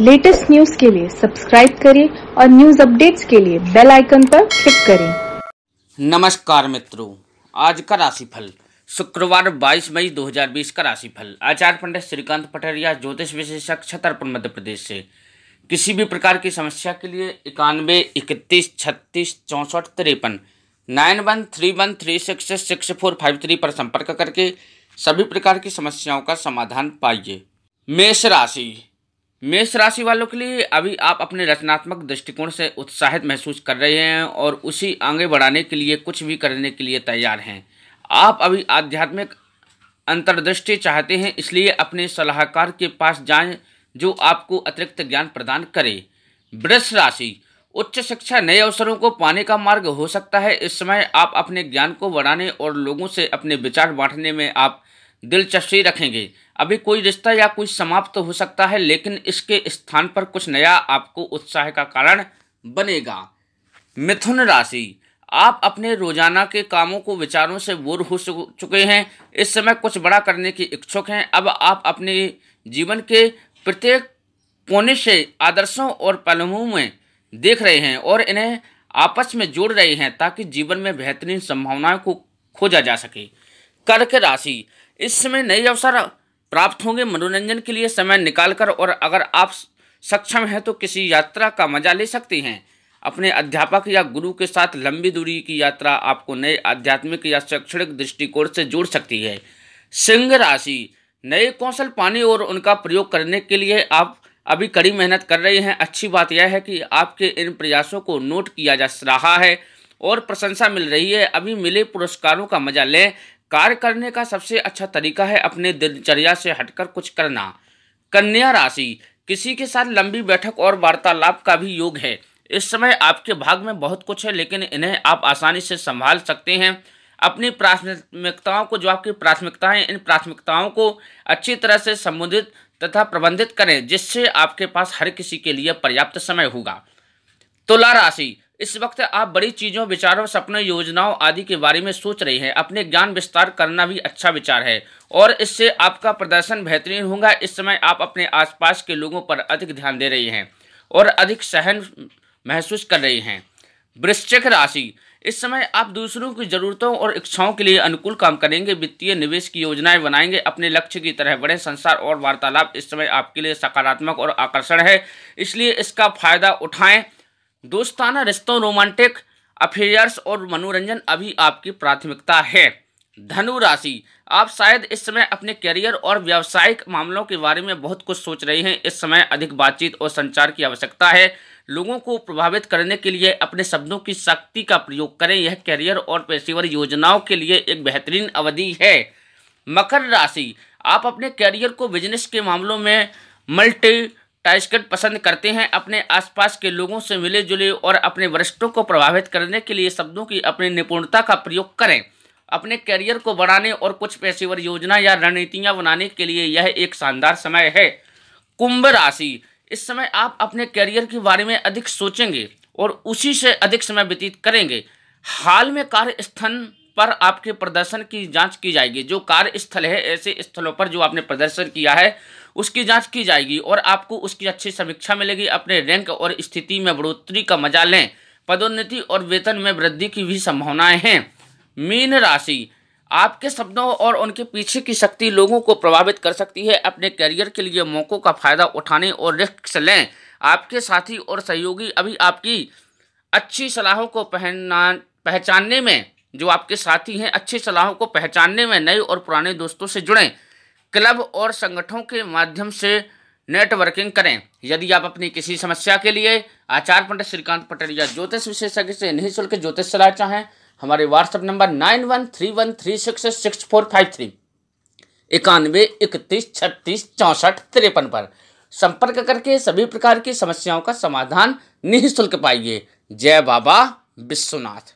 latest news के लिए subscribe करें और न्यूज अपडेट्स के लिए बेल आइकन पर क्लिक करें नमस्कार मित्रों आज का राशिफल शुक्रवार 22 मई 2020 का राशिफल आचार्य पंडित श्रीकांत पटरिया ज्योतिष विशेषक छतरपुर मध्य प्रदेश से किसी भी प्रकार की समस्या के लिए इक्यानवे इकतीस छत्तीस चौंसठ तिरपन nine one three one three six six four five three पर संपर्क करके सभी प्रकार की समस्याओं का समाधान पाइए मेष राशि मेष राशि वालों के लिए अभी आप अपने रचनात्मक दृष्टिकोण से उत्साहित महसूस कर रहे हैं और उसी आगे बढ़ाने के लिए कुछ भी करने के लिए तैयार हैं आप अभी आध्यात्मिक अंतर्दृष्टि चाहते हैं इसलिए अपने सलाहकार के पास जाएं जो आपको अतिरिक्त ज्ञान प्रदान करे वृष राशि उच्च शिक्षा नए अवसरों को पाने का मार्ग हो सकता है इस समय आप अपने ज्ञान को बढ़ाने और लोगों से अपने विचार बांटने में आप दिलचस्पी रखेंगे अभी कोई रिश्ता या कोई समाप्त तो हो सकता है लेकिन इसके स्थान पर कुछ नया आपको उत्साह का कारण बनेगा मिथुन राशि आप अपने रोजाना के कामों को विचारों से बोर हो चुके हैं इस समय कुछ बड़ा करने की इच्छुक हैं अब आप अपने जीवन के प्रत्येक कोने से आदर्शों और पहलुओं में देख रहे हैं और इन्हें आपस में जोड़ रहे हैं ताकि जीवन में बेहतरीन संभावनाओं को खोजा जा सके कर्क राशि इस समय नए अवसर प्राप्त होंगे मनोरंजन के लिए समय निकालकर और अगर आप सक्षम हैं तो किसी यात्रा का मजा ले सकते हैं अपने अध्यापक या गुरु के साथ लंबी दूरी की यात्रा आपको नए आध्यात्मिक या शैक्षणिक दृष्टिकोण से जोड़ सकती है सिंह राशि नए कौशल पाने और उनका प्रयोग करने के लिए आप अभी कड़ी मेहनत कर रहे हैं अच्छी बात यह है कि आपके इन प्रयासों को नोट किया जा रहा है और प्रशंसा मिल रही है अभी मिले पुरस्कारों का मजा लें कार्य करने का सबसे अच्छा तरीका है अपने दिनचर्या से हटकर कुछ करना कन्या राशि किसी के साथ लंबी बैठक और वार्तालाप का भी योग है इस समय आपके भाग में बहुत कुछ है लेकिन इन्हें आप आसानी से संभाल सकते हैं अपनी प्राथमिकताओं को जो आपकी प्राथमिकताएं इन प्राथमिकताओं को अच्छी तरह से संबोधित तथा प्रबंधित करें जिससे आपके पास हर किसी के लिए पर्याप्त समय होगा तुला राशि इस वक्त आप बड़ी चीज़ों विचारों सपनों योजनाओं आदि के बारे में सोच रहे हैं अपने ज्ञान विस्तार करना भी अच्छा विचार है और इससे आपका प्रदर्शन बेहतरीन होगा इस समय आप अपने आसपास के लोगों पर अधिक ध्यान दे रहे हैं और अधिक सहन महसूस कर रही हैं वृश्चिक राशि इस समय आप दूसरों की जरूरतों और इच्छाओं के लिए अनुकूल काम करेंगे वित्तीय निवेश की योजनाएं बनाएंगे अपने लक्ष्य की तरह बड़े संसार और वार्तालाप इस समय आपके लिए सकारात्मक और आकर्षण है इसलिए इसका फायदा उठाएं दोस्ताना रिश्तों रोमांटिक अफेयर्स और मनोरंजन अभी आपकी प्राथमिकता है धनु राशि आप शायद इस समय अपने करियर और व्यावसायिक मामलों के बारे में बहुत कुछ सोच रहे हैं इस समय अधिक बातचीत और संचार की आवश्यकता है लोगों को प्रभावित करने के लिए अपने शब्दों की शक्ति का प्रयोग करें यह करियर और पेशेवर योजनाओं के लिए एक बेहतरीन अवधि है मकर राशि आप अपने करियर को बिजनेस के मामलों में मल्टी टाइस्कट पसंद करते हैं अपने आसपास के लोगों से मिले जुले और अपने वरिष्ठों को प्रभावित करने के लिए शब्दों की अपनी निपुणता का प्रयोग करें अपने करियर को बढ़ाने और कुछ पेशेवर योजना या रणनीतियां बनाने के लिए यह एक शानदार समय है कुंभ राशि इस समय आप अपने करियर के बारे में अधिक सोचेंगे और उसी से अधिक समय व्यतीत करेंगे हाल में कार्यस्थल पर आपके प्रदर्शन की जांच की जाएगी जो कार्य स्थल है ऐसे स्थलों पर जो आपने प्रदर्शन किया है उसकी जांच की जाएगी और आपको उसकी अच्छी समीक्षा मिलेगी अपने रैंक और स्थिति में बढ़ोतरी का मजा लें पदोन्नति और वेतन में वृद्धि की भी संभावनाएं हैं मीन राशि आपके शब्दों और उनके पीछे की शक्ति लोगों को प्रभावित कर सकती है अपने करियर के लिए मौक़ों का फायदा उठाने और रिस्क लें आपके साथी और सहयोगी अभी आपकी अच्छी सलाहों को पहना पहचानने में जो आपके साथी हैं अच्छी सलाहों को पहचानने में नए और पुराने दोस्तों से जुड़ें क्लब और संगठनों के माध्यम से नेटवर्किंग करें यदि आप अपनी किसी समस्या के लिए आचार्य पंडित श्रीकांत पटेल या ज्योतिष विशेषज्ञ से निःशुल्क ज्योतिष सलाह चाहें हमारे WhatsApp number nine one three one three six six four five three इक्यानवे इकतीस छत्तीस चौंसठ तिरपन पर संपर्क करके सभी प्रकार की समस्याओं का समाधान निःशुल्क पाइए जय बाबा विश्वनाथ